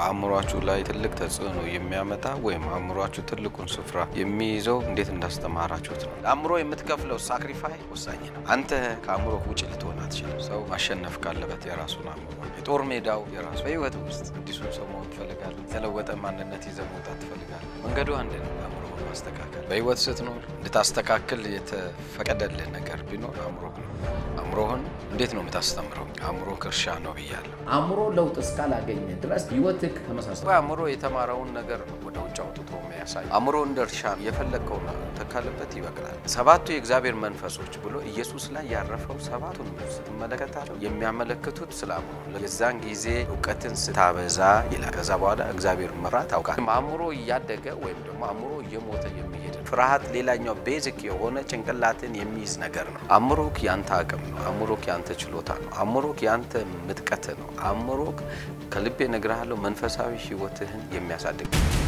በአእምሯችሁ ላይ ትልቅ ተጽዕኖ የሚያመጣ ወይም አእምሯችሁ ትልቁን ስፍራ የሚይዘው እንዴት እንዳስተማራችሁት ነው። አእምሮ የምትከፍለው ሳክሪፋይ ወሳኝ ነው። አንተ ከአእምሮ ውጭ ልትሆን አትችልም። ሰው ማሸነፍ ካለበት የራሱን አእምሮ የጦር ሜዳው የራሱ በህይወት ውስጥ አዲሱን ሰው መሆን ትፈልጋለህ። የተለወጠ ማንነት ይዘህ መውጣት ትፈልጋለህ። መንገዱ አንድ ነው። ማስተካከል በህይወት ስትኖር እንድታስተካክል የተፈቀደልህ ነገር ቢኖር አእምሮህ ነው። አእምሮህን እንዴት ነው የምታስተምረው? አእምሮ እርሻ ነው ብያለሁ። አእምሮ ለውጥ እስካላገኘ ድረስ ህይወትህ ተመሳሳይ። አእምሮ የተማረውን ነገር ነው ወደ ያሳያል። አእምሮ እንደ እርሻ የፈለግከውን ተካልበት ይበቅላል። ሰባቱ የእግዚአብሔር መንፈሶች ብሎ ኢየሱስ ላይ ያረፈው ሰባቱን ስትመለከታቸው የሚያመለክቱት ስለ አእምሮ የዛን ጊዜ እውቀትን ስታበዛ ይላል። ከዛ በኋላ እግዚአብሔር መራ ታውቃል። አእምሮ እያደገ ወይም ደግሞ አእምሮ እየሞተ የሚሄድ ፍርሃት ሌላኛው ቤዚክ የሆነ ጭንቅላትን የሚይዝ ነገር ነው። አእምሮክ ያንተ አቅም ነው። አእምሮክ ያንተ ችሎታ ነው። አእምሮክ ያንተ ምጥቀት ነው። አእምሮክ ከልቤ ነግረሃለሁ መንፈሳዊ ህይወትህን የሚያሳድግ ነው።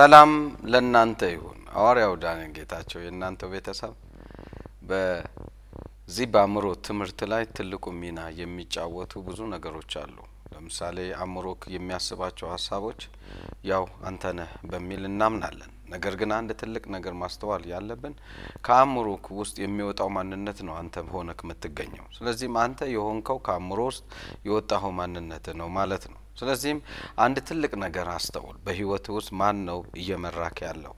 ሰላም ለእናንተ ይሁን። ሐዋርያው ዳንኤል ጌታቸው የእናንተው ቤተሰብ በዚህ በአእምሮ ትምህርት ላይ ትልቁ ሚና የሚጫወቱ ብዙ ነገሮች አሉ። ለምሳሌ አእምሮክ የሚያስባቸው ሀሳቦች ያው አንተነህ በሚል እናምናለን። ነገር ግን አንድ ትልቅ ነገር ማስተዋል ያለብን ከአእምሮክ ውስጥ የሚወጣው ማንነት ነው አንተ ሆነክ የምትገኘው። ስለዚህም አንተ የሆንከው ከአእምሮ ውስጥ የወጣኸው ማንነት ነው ማለት ነው። ስለዚህም አንድ ትልቅ ነገር አስተውል። በህይወት ውስጥ ማን ነው እየመራክ ያለው?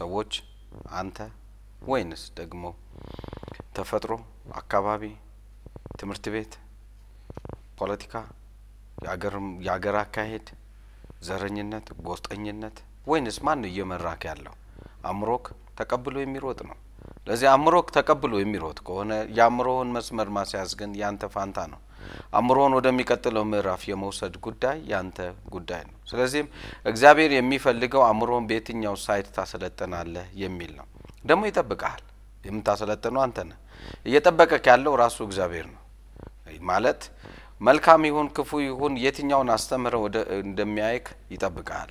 ሰዎች፣ አንተ ወይንስ ደግሞ ተፈጥሮ፣ አካባቢ፣ ትምህርት ቤት፣ ፖለቲካ፣ የአገር አካሄድ፣ ዘረኝነት፣ ጎጠኝነት ወይንስ ማን ነው እየመራክ ያለው? አእምሮክ ተቀብሎ የሚሮጥ ነው። ለዚህ አእምሮ ተቀብሎ የሚሮት ከሆነ የአእምሮውን መስመር ማስያዝ ግን ያንተ ፋንታ ነው። አእምሮውን ወደሚቀጥለው ምዕራፍ የመውሰድ ጉዳይ ያንተ ጉዳይ ነው። ስለዚህም እግዚአብሔር የሚፈልገው አእምሮን በየትኛው ሳይት ታሰለጥናለህ የሚል ነው። ደግሞ ይጠብቀሃል። የምታሰለጥነው አንተ ነህ። እየጠበቀክ ያለው ራሱ እግዚአብሔር ነው ማለት መልካም ይሁን ክፉ ይሁን የትኛውን አስተምህረ እንደሚያይክ ይጠብቀሃል።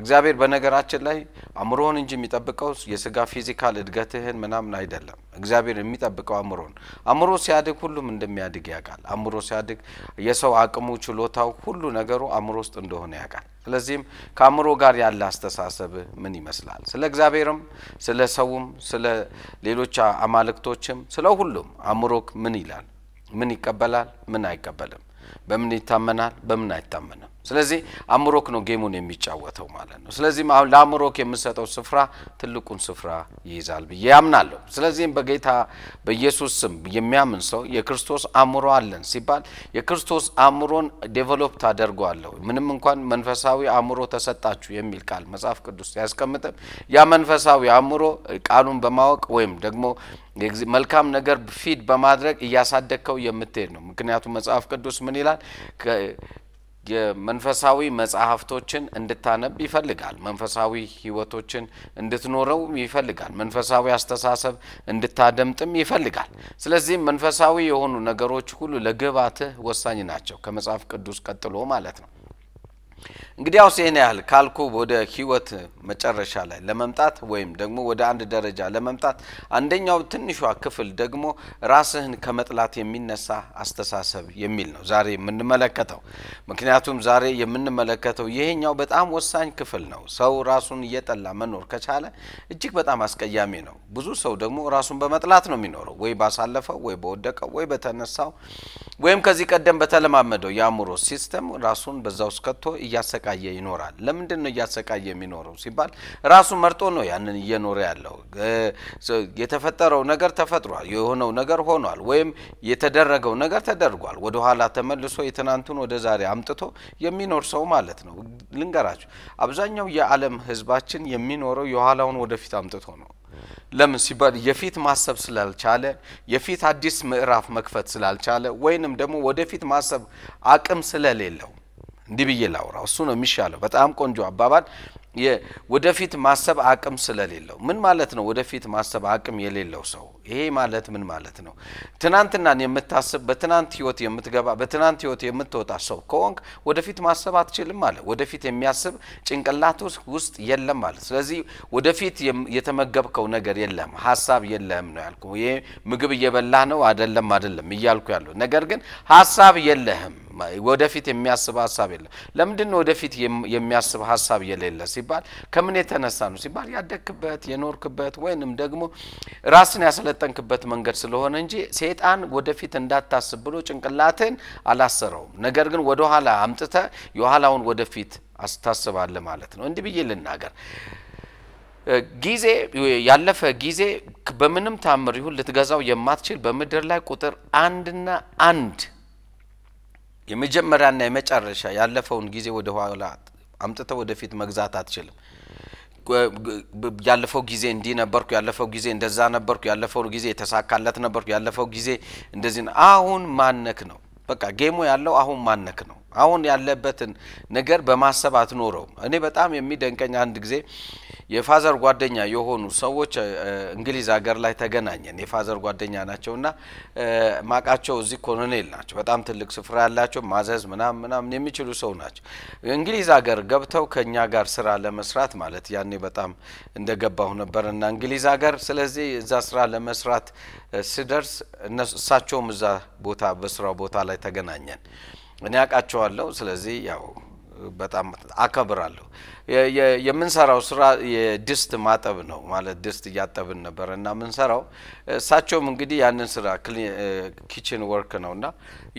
እግዚአብሔር በነገራችን ላይ አእምሮን እንጂ የሚጠብቀው የስጋ ፊዚካል እድገትህን ምናምን አይደለም። እግዚአብሔር የሚጠብቀው አእምሮን። አእምሮ ሲያድግ ሁሉም እንደሚያድግ ያውቃል። አእምሮ ሲያድግ የሰው አቅሙ፣ ችሎታው፣ ሁሉ ነገሩ አእምሮ ውስጥ እንደሆነ ያውቃል። ስለዚህም ከአእምሮ ጋር ያለ አስተሳሰብ ምን ይመስላል? ስለ እግዚአብሔርም፣ ስለ ሰውም፣ ስለ ሌሎች አማልክቶችም፣ ስለ ሁሉም አእምሮክ ምን ይላል? ምን ይቀበላል? ምን አይቀበልም? በምን ይታመናል? በምን አይታመንም? ስለዚህ አምሮክ ነው ጌሙን የሚጫወተው ማለት ነው። ስለዚህም አሁን ለአምሮክ የምሰጠው ስፍራ ትልቁን ስፍራ ይይዛል ብዬ ያምናለሁ። ስለዚህም በጌታ በኢየሱስ ስም የሚያምን ሰው የክርስቶስ አእምሮ አለን ሲባል የክርስቶስ አእምሮን ዴቨሎፕ ታደርገዋለሁ። ምንም እንኳን መንፈሳዊ አእምሮ ተሰጣችሁ የሚል ቃል መጽሐፍ ቅዱስ ያስቀምጥም፣ ያ መንፈሳዊ አእምሮ ቃሉን በማወቅ ወይም ደግሞ መልካም ነገር ፊድ በማድረግ እያሳደግከው የምትሄድ ነው። ምክንያቱም መጽሐፍ ቅዱስ ምን ይላል? የመንፈሳዊ መጽሐፍቶችን እንድታነብ ይፈልጋል። መንፈሳዊ ህይወቶችን እንድትኖረው ይፈልጋል። መንፈሳዊ አስተሳሰብ እንድታደምጥም ይፈልጋል። ስለዚህም መንፈሳዊ የሆኑ ነገሮች ሁሉ ለግባትህ ወሳኝ ናቸው፣ ከመጽሐፍ ቅዱስ ቀጥሎ ማለት ነው። እንግዲያውስ ይህን ያህል ካልኩ ወደ ህይወት መጨረሻ ላይ ለመምጣት ወይም ደግሞ ወደ አንድ ደረጃ ለመምጣት አንደኛው ትንሿ ክፍል ደግሞ ራስህን ከመጥላት የሚነሳ አስተሳሰብ የሚል ነው ዛሬ የምንመለከተው። ምክንያቱም ዛሬ የምንመለከተው ይሄኛው በጣም ወሳኝ ክፍል ነው። ሰው ራሱን እየጠላ መኖር ከቻለ እጅግ በጣም አስቀያሚ ነው። ብዙ ሰው ደግሞ ራሱን በመጥላት ነው የሚኖረው፣ ወይ ባሳለፈው፣ ወይ በወደቀው፣ ወይ በተነሳው ወይም ከዚህ ቀደም በተለማመደው የአእምሮ ሲስተም ራሱን በዛ ውስጥ ከቶ እያሰቃየ ይኖራል። ለምንድን ነው እያሰቃየ የሚኖረው ሲባል ራሱ መርጦ ነው ያንን እየኖረ ያለው። የተፈጠረው ነገር ተፈጥሯል፣ የሆነው ነገር ሆኗል፣ ወይም የተደረገው ነገር ተደርጓል። ወደ ኋላ ተመልሶ የትናንቱን ወደ ዛሬ አምጥቶ የሚኖር ሰው ማለት ነው። ልንገራችሁ፣ አብዛኛው የዓለም ህዝባችን የሚኖረው የኋላውን ወደፊት አምጥቶ ነው። ለምን ሲባል የፊት ማሰብ ስላልቻለ፣ የፊት አዲስ ምዕራፍ መክፈት ስላልቻለ፣ ወይንም ደግሞ ወደፊት ማሰብ አቅም ስለሌለው እንዲህ ብዬ ላውራ፣ እሱ ነው የሚሻለው። በጣም ቆንጆ አባባል። ወደፊት ማሰብ አቅም ስለሌለው ምን ማለት ነው? ወደፊት ማሰብ አቅም የሌለው ሰው ይሄ ማለት ምን ማለት ነው? ትናንትናን የምታስብ በትናንት ህይወት የምትገባ በትናንት ህይወት የምትወጣ ሰው ከሆንክ ወደፊት ማሰብ አትችልም ማለት፣ ወደፊት የሚያስብ ጭንቅላት ውስጥ የለም ማለት። ስለዚህ ወደፊት የተመገብከው ነገር የለም፣ ሀሳብ የለም ነው ያልኩ። ይሄ ምግብ እየበላህ ነው አደለም፣ አደለም እያልኩ ያለው ነገር ግን ሀሳብ የለህም ወደፊት የሚያስብ ሀሳብ የለም። ለምንድን ነው ወደፊት የሚያስብ ሀሳብ የሌለ ሲባል ከምን የተነሳ ነው ሲባል ያደግክበት የኖርክበት ወይንም ደግሞ ራስን ያስለ የተሰለጠንክበት መንገድ ስለሆነ እንጂ ሴጣን ወደፊት እንዳታስብ ብሎ ጭንቅላትን አላሰረውም። ነገር ግን ወደኋላ አምጥተ የኋላውን ወደፊት አስታስባለ ማለት ነው። እንዲህ ብዬ ልናገር፣ ጊዜ ያለፈ ጊዜ በምንም ታምር ይሁን ልትገዛው የማትችል በምድር ላይ ቁጥር አንድና አንድ የመጀመሪያና የመጨረሻ ያለፈውን ጊዜ ወደ ኋላ አምጥተ ወደፊት መግዛት አትችልም። ያለፈው ጊዜ እንዲህ ነበርኩ፣ ያለፈው ጊዜ እንደዛ ነበርኩ፣ ያለፈው ጊዜ የተሳካለት ነበርኩ፣ ያለፈው ጊዜ እንደዚህ ነው። አሁን ማነክ ነው በቃ ጌሙ ያለው አሁን ማነክ ነው። አሁን ያለበትን ነገር በማሰብ አትኖረውም። እኔ በጣም የሚደንቀኝ አንድ ጊዜ የፋዘር ጓደኛ የሆኑ ሰዎች እንግሊዝ ሀገር ላይ ተገናኘን። የፋዘር ጓደኛ ናቸውና ማቃቸው እዚህ ኮሎኔል ናቸው። በጣም ትልቅ ስፍራ ያላቸው ማዘዝ ምናምን ምናምን የሚችሉ ሰው ናቸው። እንግሊዝ ሀገር ገብተው ከእኛ ጋር ስራ ለመስራት ማለት ያኔ በጣም እንደገባሁ ነበርና እንግሊዝ ሀገር ስለዚህ እዛ ስራ ለመስራት ስደርስ እሳቸውም እዛ ቦታ በስራው ቦታ ላይ ተገናኘን። እኔ አውቃቸዋለሁ። ስለዚህ ያው በጣም አከብራለሁ። የምንሰራው ስራ የድስት ማጠብ ነው። ማለት ድስት እያጠብን ነበር እና ምንሰራው እሳቸውም እንግዲህ ያንን ስራ ኪችን ወርክ ነው እና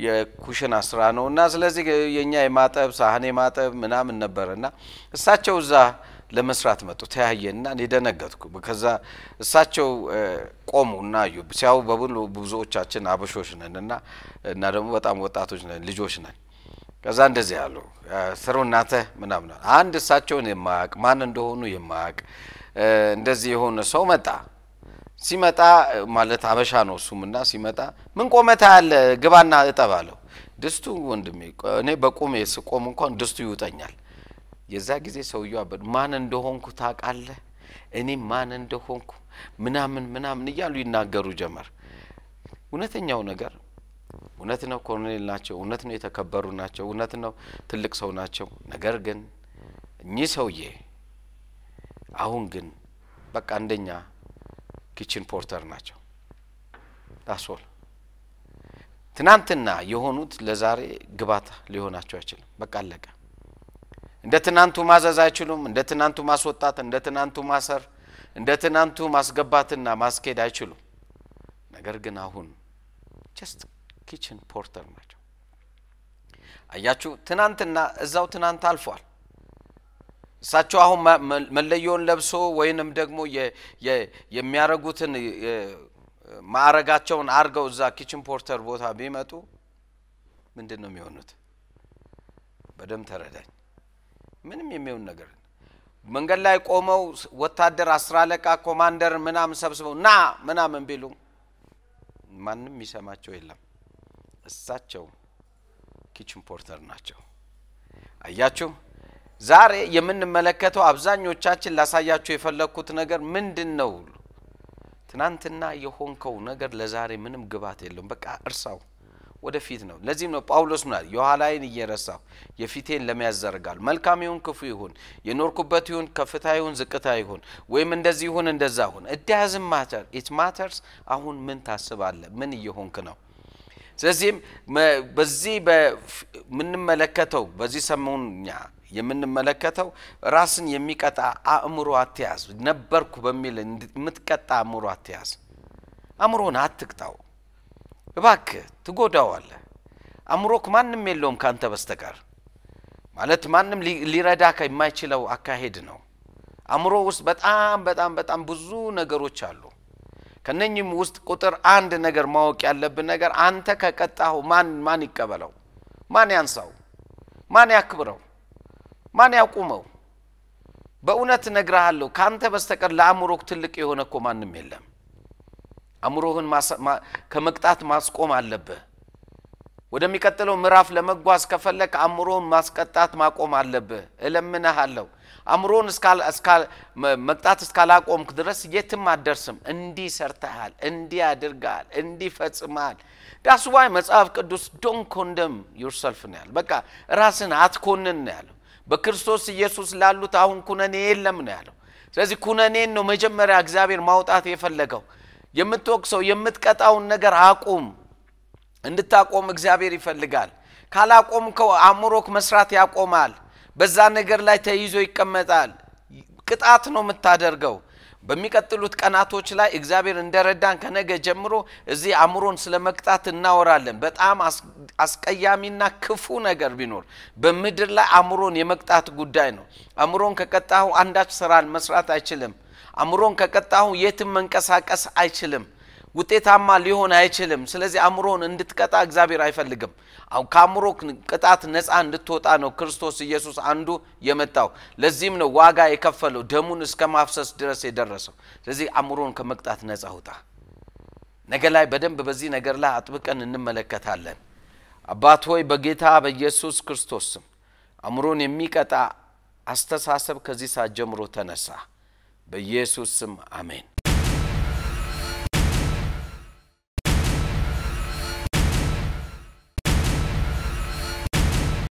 የኩሽና ስራ ነው እና ስለዚህ የእኛ የማጠብ ሳህኔ ማጠብ ምናምን ነበር እና እሳቸው እዛ ለመስራት መጡ። ተያየንና እኔ ደነገጥኩ። ከዛ እሳቸው ቆሙ እና አዩ። ሲያው በብሉ ብዙዎቻችን አበሾች ነን እና እና ደግሞ በጣም ወጣቶች ነን ልጆች ነን ከዛ እንደዚህ አሉ ስሩ እናተ ምናምን አንድ እሳቸውን የማያቅ ማን እንደሆኑ የማያቅ እንደዚህ የሆነ ሰው መጣ። ሲመጣ ማለት አበሻ ነው እሱም ና ሲመጣ ምን ቆመታ ያለ ግባና እጠብ አለው። ድስቱ ወንድሜ እኔ በቁሜ ስቆም እንኳን ድስቱ ይውጠኛል። የዛ ጊዜ ሰውዬው ማን እንደሆንኩ ታቃለ? እኔ ማን እንደሆንኩ ምናምን ምናምን እያሉ ይናገሩ ጀመር። እውነተኛው ነገር እውነት ነው ኮሎኔል ናቸው፣ እውነት ነው የተከበሩ ናቸው፣ እውነት ነው ትልቅ ሰው ናቸው። ነገር ግን እኚህ ሰውዬ አሁን ግን በቃ አንደኛ ኪችን ፖርተር ናቸው። ዳሶል ትናንትና የሆኑት ለዛሬ ግባት ሊሆናቸው አይችልም። በቃ አለቀ። እንደ ትናንቱ ማዘዝ አይችሉም። እንደ ትናንቱ ማስወጣት፣ እንደ ትናንቱ ማሰር፣ እንደ ትናንቱ ማስገባትና ማስኬድ አይችሉም። ነገር ግን አሁን ጀስት ኪችን ፖርተር ናቸው። አያችሁ፣ ትናንትና እዛው ትናንት አልፏል። እሳቸው አሁን መለየውን ለብሶ ወይንም ደግሞ የሚያረጉትን ማዕረጋቸውን አርገው እዛ ኪችን ፖርተር ቦታ ቢመጡ ምንድን ነው የሚሆኑት? በደም ተረዳኝ። ምንም የሚሆን ነገር መንገድ ላይ ቆመው ወታደር አስራ አለቃ ኮማንደር ምናምን ሰብስበው ና ምናምን ቢሉ ማንም የሚሰማቸው የለም። እሳቸው ኪችን ፖርተር ናቸው። አያችሁ፣ ዛሬ የምንመለከተው አብዛኞቻችን ላሳያችሁ የፈለግኩት ነገር ምንድን ነው? ትናንትና የሆንከው ነገር ለዛሬ ምንም ግባት የለውም። በቃ እርሳው፣ ወደፊት ነው። ለዚህም ነው ጳውሎስ ምናል የኋላዬን እየረሳሁ የፊቴን ለመያዝ ዘረጋለሁ። መልካም ይሁን ክፉ ይሁን፣ የኖርኩበት ይሁን፣ ከፍታ ይሁን፣ ዝቅታ ይሁን፣ ወይም እንደዚህ ይሁን፣ እንደዛ ይሁን፣ ኢት ማተር ኢት ማተርስ። አሁን ምን ታስባለህ? ምን እየሆንክ ነው? ስለዚህም በዚህ የምንመለከተው በዚህ ሰሞኛ የምንመለከተው ራስን የሚቀጣ አእምሮ አትያዝ። ነበርኩ በሚል የምትቀጣ አእምሮ አትያዝ። አእምሮን አትቅጣው እባክህ፣ ትጎዳዋለህ። አእምሮክ ማንም የለውም ካንተ በስተቀር ማለት ማንም ሊረዳ የማይችለው አካሄድ ነው። አእምሮ ውስጥ በጣም በጣም በጣም ብዙ ነገሮች አሉ። ከነኝም ውስጥ ቁጥር አንድ ነገር ማወቅ ያለብን ነገር አንተ ከቀጣሁ ማን ማን ይቀበለው? ማን ያንሳው? ማን ያክብረው? ማን ያቁመው? በእውነት እነግርሃለሁ ከአንተ በስተቀር ለአእምሮህ ትልቅ የሆነ እኮ ማንም የለም። አእምሮህን ከመቅጣት ማስቆም አለብህ። ወደሚቀጥለው ምዕራፍ ለመጓዝ ከፈለግ አእምሮህን ማስቀጣት ማቆም አለብህ። እለምንሃለሁ። አእምሮን መቅጣት እስካላቆምክ ድረስ የትም አደርስም። እንዲህ ሰርተሃል፣ እንዲህ አድርገሃል፣ እንዲህ ፈጽመሃል። ዳስ ዋይ መጽሐፍ ቅዱስ ዶን ኮንደም ዩርሰልፍ ነው ያለው። በቃ ራስን አትኮንን ነው ያለው። በክርስቶስ ኢየሱስ ላሉት አሁን ኩነኔ የለም ነው ያለው። ስለዚህ ኩነኔን ነው መጀመሪያ እግዚአብሔር ማውጣት የፈለገው። የምትወቅሰው የምትቀጣውን ነገር አቁም። እንድታቆም እግዚአብሔር ይፈልጋል። ካላቆምከው አእምሮክ መስራት ያቆማል። በዛ ነገር ላይ ተይዞ ይቀመጣል። ቅጣት ነው የምታደርገው። በሚቀጥሉት ቀናቶች ላይ እግዚአብሔር እንደረዳን ከነገ ጀምሮ እዚህ አእምሮን ስለ መቅጣት እናወራለን። በጣም አስቀያሚና ክፉ ነገር ቢኖር በምድር ላይ አእምሮን የመቅጣት ጉዳይ ነው። አእምሮን ከቀጣሁ አንዳች ስራን መስራት አይችልም። አእምሮን ከቀጣሁ የትም መንቀሳቀስ አይችልም። ውጤታማ ሊሆን አይችልም። ስለዚህ አእምሮን እንድትቀጣ እግዚአብሔር አይፈልግም። ከአእምሮ ቅጣት ነፃ እንድትወጣ ነው ክርስቶስ ኢየሱስ አንዱ የመጣው። ለዚህም ነው ዋጋ የከፈለው ደሙን እስከ ማፍሰስ ድረስ የደረሰው። ስለዚህ አእምሮን ከመቅጣት ነፃ ውጣ። ነገ ላይ በደንብ በዚህ ነገር ላይ አጥብቀን እንመለከታለን። አባት ሆይ በጌታ በኢየሱስ ክርስቶስ አእምሮን የሚቀጣ አስተሳሰብ ከዚህ ሰዓት ጀምሮ ተነሳ። በኢየሱስ ስም አሜን።